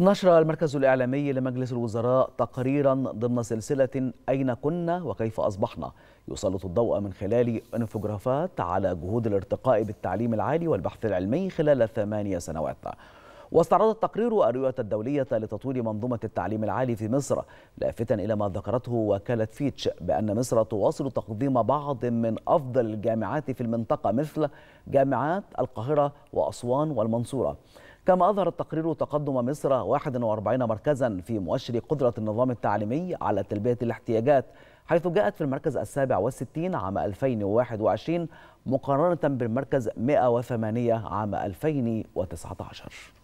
نشر المركز الإعلامي لمجلس الوزراء تقريرا ضمن سلسلة أين كنا وكيف أصبحنا يسلط الضوء من خلال انفوجرافات على جهود الارتقاء بالتعليم العالي والبحث العلمي خلال ثمانية سنوات واستعرض التقرير الرؤية الدولية لتطوير منظومة التعليم العالي في مصر لافتا إلى ما ذكرته وكالة فيتش بأن مصر تواصل تقديم بعض من أفضل الجامعات في المنطقة مثل جامعات القاهرة وأسوان والمنصورة كما أظهر التقرير تقدم مصر 41 مركزا في مؤشر قدرة النظام التعليمي على تلبية الاحتياجات حيث جاءت في المركز السابع والستين عام 2021 مقارنة بالمركز 108 عام 2019